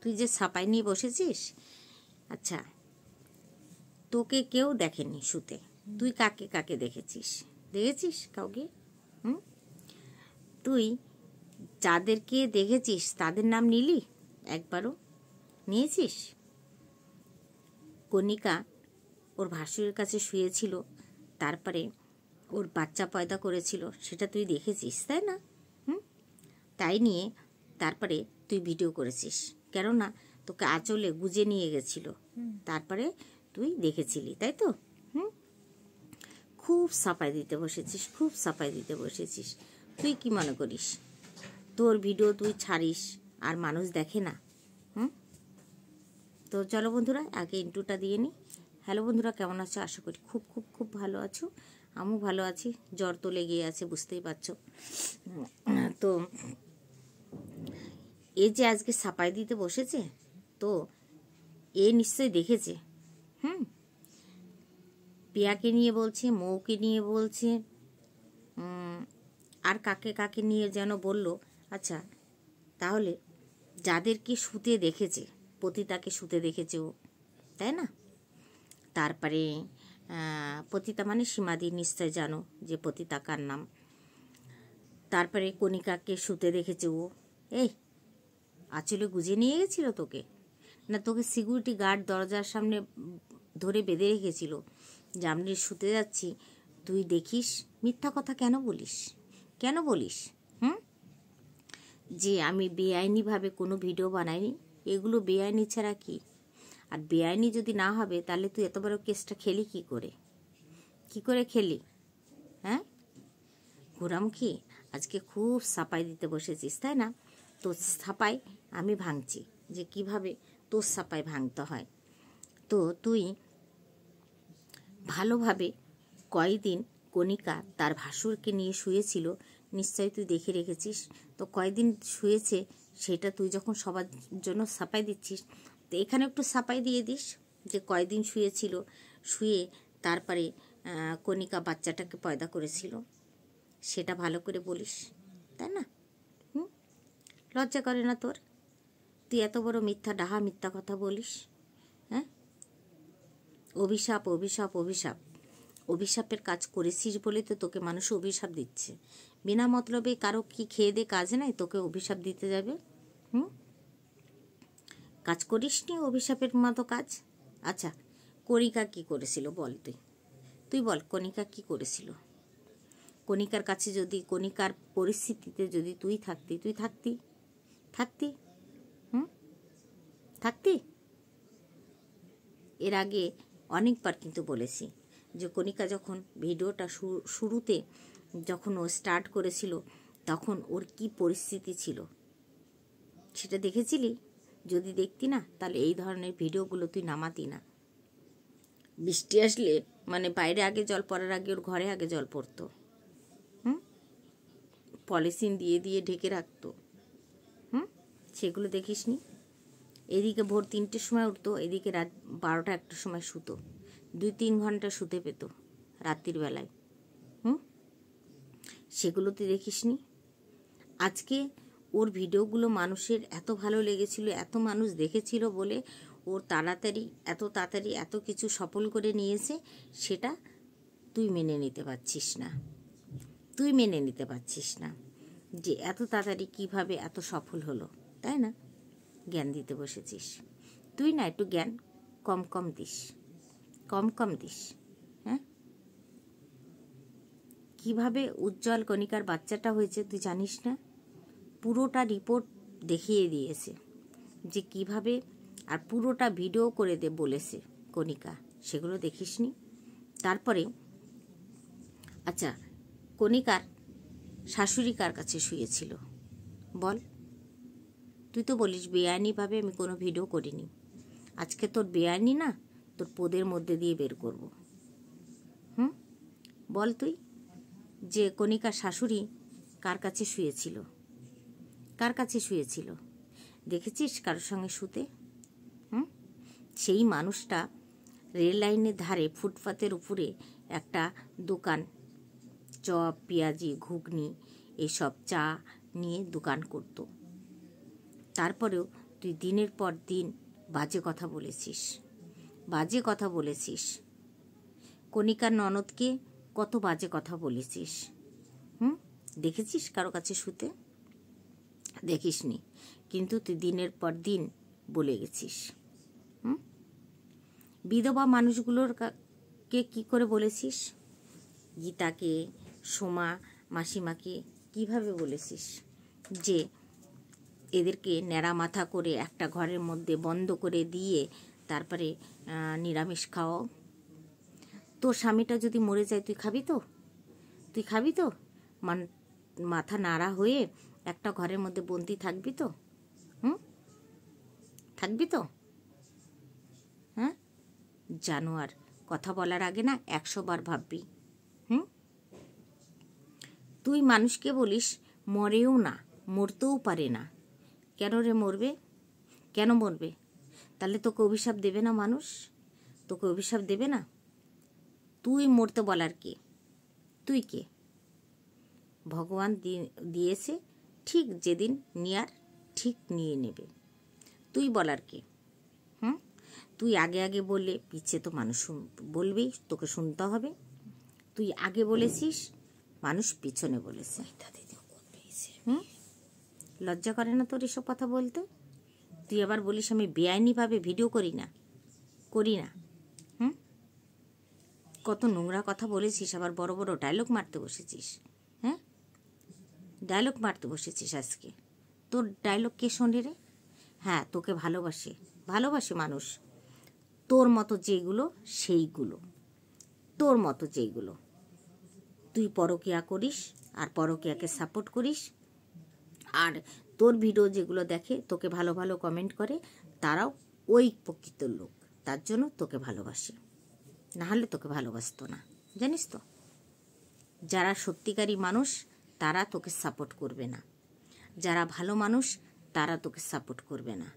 তুই যে ছাপাই নিয়ে বসেছিস আচ্ছা তোকে কেউ দেখেনি শুতে তুই কাকে কাকে দেখেছিস দেখেছিস কাউকে হুম তুই যাদেরকে দেখেছিস তাদের নাম নিলি একবারও নিয়েছিস কণিকা ওর ভাসুরের কাছে শুয়েছিল তারপরে ওর বাচ্চা পয়দা করেছিল সেটা তুই দেখেছিস তাই না হুম তাই নিয়ে তারপরে তুই ভিডিও করেছিস কেননা তোকে আঁচলে গুজে নিয়ে গেছিল তারপরে তুই দেখেছিলি তাই তো হুম খুব সাফাই দিতে বসেছিস খুব সাফাই দিতে বসেছিস তুই কি মনে করিস তোর ভিডিও তুই ছাড়িস আর মানুষ দেখে না হুম তো চলো বন্ধুরা আগে ইন্টুটা দিয়ে নিই হ্যালো বন্ধুরা কেমন আছো আশা করি খুব খুব খুব ভালো আছো আমিও ভালো আছি জ্বর তো লেগে আছে বুঝতেই পারছো তো এ যে আজকে সাপাই দিতে বসেছে তো এ নিশ্চয়ই দেখেছে হুম পিয়াকে নিয়ে বলছে মৌকে নিয়ে বলছে আর কাকে কাকে নিয়ে যেন বলল আচ্ছা তাহলে যাদেরকে শুতে দেখেছে পতিতাকে শুতে দেখেছে ও তাই না তারপরে পতিতা মানে সীমাদি নিশ্চয় জানো যে পতিতা কার নাম তারপরে কণিকাকে শুতে দেখেছে ও এই আঁচলে গুজে নিয়ে গেছিল তোকে না তোকে সিকিউরিটি গার্ড দরজার সামনে ধরে বেঁধে রেখেছিল যে আমি শুতে যাচ্ছি তুই দেখিস মিথ্যা কথা কেন বলিস কেন বলিস হুম যে আমি বেআইনিভাবে কোনো ভিডিও বানাইনি এগুলো বেআইনি ছাড়া কি আর বেআইনি যদি না হবে তাহলে তুই এত বড় কেসটা খেলি কি করে কি করে খেলি হ্যাঁ ঘোরামুখী আজকে খুব সাপাই দিতে বসেছিস তাই না তো সাপাই আমি ভাঙছি যে কিভাবে তোর সাপায় ভাঙতে হয় তো তুই ভালোভাবে কয়দিন কণিকা তার ভাসুরকে নিয়ে শুয়েছিল নিশ্চয়ই তুই দেখে রেখেছিস তো কয়দিন শুয়েছে সেটা তুই যখন সবার জন্য সাপাই দিচ্ছিস তো এখানে একটু সাপাই দিয়ে দিস যে কয়দিন শুয়েছিল শুয়ে তারপরে কণিকা বাচ্চাটাকে পয়দা করেছিল সেটা ভালো করে বলিস তাই না হুম লজ্জা করে না তোর তুই এত বড় মিথ্যা ডাহা মিথ্যা কথা বলিস হ্যাঁ অভিশাপ অভিশাপ অভিশাপ অভিশাপের কাজ করেছিস বলে তো তোকে মানুষ অভিশাপ দিচ্ছে বিনা মতলবে কারো কি খেয়ে দে কাজ নাই তোকে অভিশাপ দিতে যাবে হুম কাজ করিস নি অভিশাপের মতো কাজ আচ্ছা কণিকা কি করেছিল বল তুই তুই বল কণিকা কি করেছিল কণিকার কাছে যদি কণিকার পরিস্থিতিতে যদি তুই থাকতি তুই থাকতি থাকতি থাকতে এর আগে অনেকবার কিন্তু বলেছি যে কণিকা যখন ভিডিওটা শুরুতে যখন ও স্টার্ট করেছিল তখন ওর কি পরিস্থিতি ছিল সেটা দেখেছিলি যদি দেখতি না তাহলে এই ধরনের ভিডিওগুলো তুই নামাতি না বৃষ্টি আসলে মানে বাইরে আগে জল পড়ার আগে ওর ঘরে আগে জল পড়তো হুম পলিসিন দিয়ে দিয়ে ঢেকে রাখতো হুম সেগুলো দেখিস নি এদিকে ভোর তিনটের সময় উঠতো এদিকে রাত বারোটা একটার সময় শুতো দুই তিন ঘন্টা শুতে পেত রাত্রির বেলায় হুম সেগুলো তুই দেখিসনি আজকে ওর ভিডিওগুলো মানুষের এত ভালো লেগেছিল এত মানুষ দেখেছিল বলে ওর তাড়াতাড়ি এত তাড়াতাড়ি এত কিছু সফল করে নিয়েছে সেটা তুই মেনে নিতে পারছিস না তুই মেনে নিতে পারছিস না যে এত তাড়াতাড়ি কিভাবে এত সফল হলো তাই না জ্ঞান দিতে বসেছিস তুই না একটু জ্ঞান কম কম দিস কম কম দিস হ্যাঁ কীভাবে উজ্জ্বল কণিকার বাচ্চাটা হয়েছে তুই জানিস না পুরোটা রিপোর্ট দেখিয়ে দিয়েছে যে কিভাবে আর পুরোটা ভিডিও করে দে বলেছে কণিকা সেগুলো দেখিসনি তারপরে আচ্ছা কণিকার শাশুড়ি কার কাছে শুয়েছিল বল তুই তো বলিস বেআইনিভাবে আমি কোনো ভিডিও করিনি আজকে তোর বেআইনি না তোর পোদের মধ্যে দিয়ে বের করব হুম বল তুই যে কণিকা শাশুড়ি কার কাছে শুয়েছিল কার কাছে শুয়েছিল দেখেছিস কারোর সঙ্গে শুতে হুম সেই মানুষটা রেল লাইনের ধারে ফুটপাতের উপরে একটা দোকান চপ পেঁয়াজি ঘুগনি এসব চা নিয়ে দোকান করতো তারপরেও তুই দিনের পর দিন বাজে কথা বলেছিস বাজে কথা বলেছিস কণিকার ননদকে কত বাজে কথা বলেছিস হুম দেখেছিস কারো কাছে শুতে দেখিসনি কিন্তু তুই দিনের পর দিন বলে গেছিস হুম বিধবা মানুষগুলোর কে কি করে বলেছিস গীতাকে সোমা মাসিমাকে কিভাবে বলেছিস যে এদেরকে ন্যাড়া মাথা করে একটা ঘরের মধ্যে বন্ধ করে দিয়ে তারপরে নিরামিষ খাওয়াও তোর স্বামীটা যদি মরে যায় তুই খাবি তো তুই খাবি তো মান মাথা নাড়া হয়ে একটা ঘরের মধ্যে বন্দি থাকবি তো হুম থাকবি তো হ্যাঁ জানোয়ার কথা বলার আগে না একশো বার ভাববি হুম তুই মানুষকে বলিস মরেও না মরতেও পারে না কেন রে মরবে কেন মরবে তাহলে তোকে অভিশাপ দেবে না মানুষ তোকে অভিশাপ দেবে না তুই মরতে বলার কে তুই কে ভগবান দিয়েছে ঠিক যেদিন নেয়ার ঠিক নিয়ে নেবে তুই বলার কে হুম তুই আগে আগে বললে পিছে তো মানুষ বলবেই তোকে শুনতে হবে তুই আগে বলেছিস মানুষ পিছনে বলেছে হুম লজ্জা করে না তোর এসব কথা বলতে তুই আবার বলিস আমি বেআইনিভাবে ভিডিও করি না করি না হুম কত নোংরা কথা বলেছিস আবার বড় বড় ডায়লগ মারতে বসেছিস হ্যাঁ ডায়লগ মারতে বসেছিস আজকে তোর ডায়লগ কে শোনে রে হ্যাঁ তোকে ভালোবাসে ভালোবাসে মানুষ তোর মতো যেগুলো সেইগুলো তোর মতো যেগুলো তুই পরকিয়া করিস আর পরকিয়াকে সাপোর্ট করিস আর তোর ভিডিও যেগুলো দেখে তোকে ভালো ভালো কমেন্ট করে তারাও ওই প্রকৃত লোক তার জন্য তোকে ভালোবাসে না হলে তোকে ভালোবাসতো না জানিস তো যারা সত্যিকারী মানুষ তারা তোকে সাপোর্ট করবে না যারা ভালো মানুষ তারা তোকে সাপোর্ট করবে না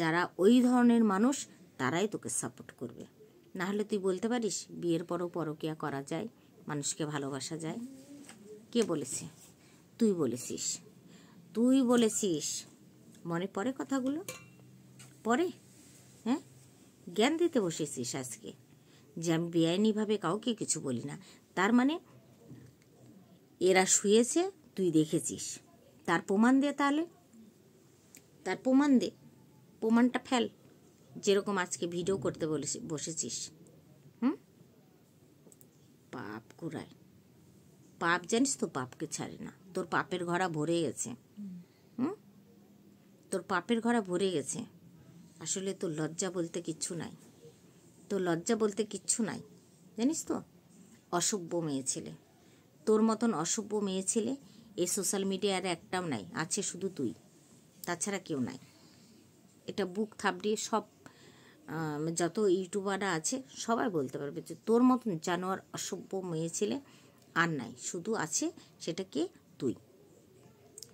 যারা ওই ধরনের মানুষ তারাই তোকে সাপোর্ট করবে না হলে তুই বলতে পারিস বিয়ের পরও পরকিয়া করা যায় মানুষকে ভালোবাসা যায় কে বলেছে তুই বলেছিস তুই বলেছিস মনে পড়ে কথাগুলো পরে হ্যাঁ জ্ঞান দিতে বসেছিস আজকে যে আমি বেআইনিভাবে কাউকে কিছু বলি না তার মানে এরা শুয়েছে তুই দেখেছিস তার প্রমাণ দে তাহলে তার প্রমাণ দে প্রমাণটা ফেল যেরকম আজকে ভিডিও করতে বলেছি বসেছিস হুম পাপ কুড়ায় পাপ জানিস তো পাপকে ছাড়ে না তোর পাপের ঘোড়া ভরে গেছে তোর পাপের ঘরা ভরে গেছে আসলে তোর লজ্জা বলতে কিচ্ছু নাই তোর লজ্জা বলতে কিচ্ছু নাই জানিস তো অসভ্য মেয়ে ছেলে তোর মতন অসভ্য মেয়ে ছেলে এই সোশ্যাল মিডিয়ার একটাও নাই আছে শুধু তুই তাছাড়া কেউ নাই এটা বুক থাপড়িয়ে সব যত ইউটিউবাররা আছে সবাই বলতে পারবে যে তোর মতন জানোয়ার অসভ্য মেয়ে ছেলে আর নাই শুধু আছে সেটা কে তুই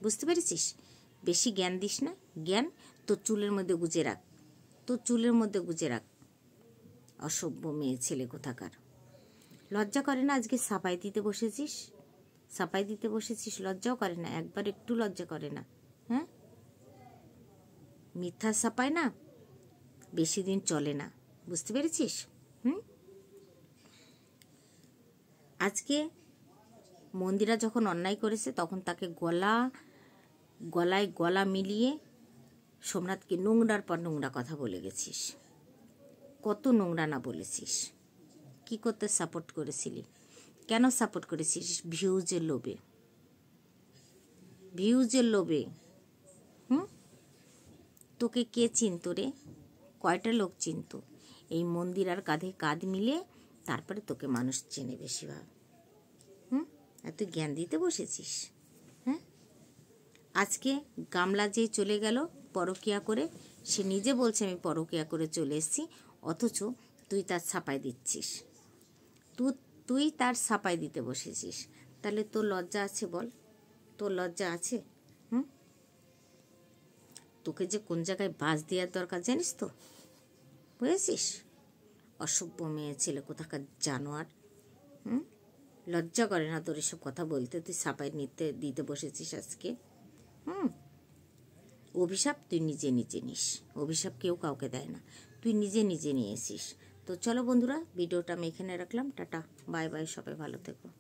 বুঝতে পেরেছিস বেশি জ্ঞান দিস না জ্ঞান তোর চুলের মধ্যে গুজে রাখ তোর চুলের মধ্যে গুজে রাখ অসভ্য মেয়ে ছেলে কোথাকার লজ্জা করে না আজকে সাপাই দিতে বসেছিস সাপাই দিতে বসেছিস লজ্জাও করে না একবার একটু লজ্জা করে না হ্যাঁ মিথ্যা সাপায় না বেশি দিন চলে না বুঝতে পেরেছিস হুম আজকে মন্দিরা যখন অন্যায় করেছে তখন তাকে গলা গলায় গলা মিলিয়ে সোমনাথকে নোংরার পর নোংরা কথা বলে গেছিস কত নোংরা না বলেছিস কি করতে সাপোর্ট করেছিলি কেন সাপোর্ট করেছিস ভিউজের লোভে ভিউজের লোভে হুম তোকে কে চিনত রে কয়টা লোক চিনত এই মন্দির আর কাঁধে কাঁধ মিলে তারপরে তোকে মানুষ চেনে বেশিরভাগ হুম এত জ্ঞান দিতে বসেছিস আজকে গামলা যে চলে গেল পরকিয়া করে সে নিজে বলছে আমি পরকিয়া করে চলে এসেছি অথচ তুই তার ছাপাই দিচ্ছিস তু তুই তার ছাপাই দিতে বসেছিস তাহলে তোর লজ্জা আছে বল তোর লজ্জা আছে হুম তোকে যে কোন জায়গায় বাস দেওয়ার দরকার জানিস তো বুঝেছিস অসভ্য মেয়ে ছেলে কোথাকার জানোয়ার হুম লজ্জা করে না তোর এসব কথা বলতে তুই ছাপাই নিতে দিতে বসেছিস আজকে হুম অভিশাপ তুই নিজে নিজে নিস অভিশাপ কেউ কাউকে দেয় না তুই নিজে নিজে নিয়েছিস তো চলো বন্ধুরা ভিডিওটা আমি এখানে রাখলাম টাটা বাই বাই সবাই ভালো থেকো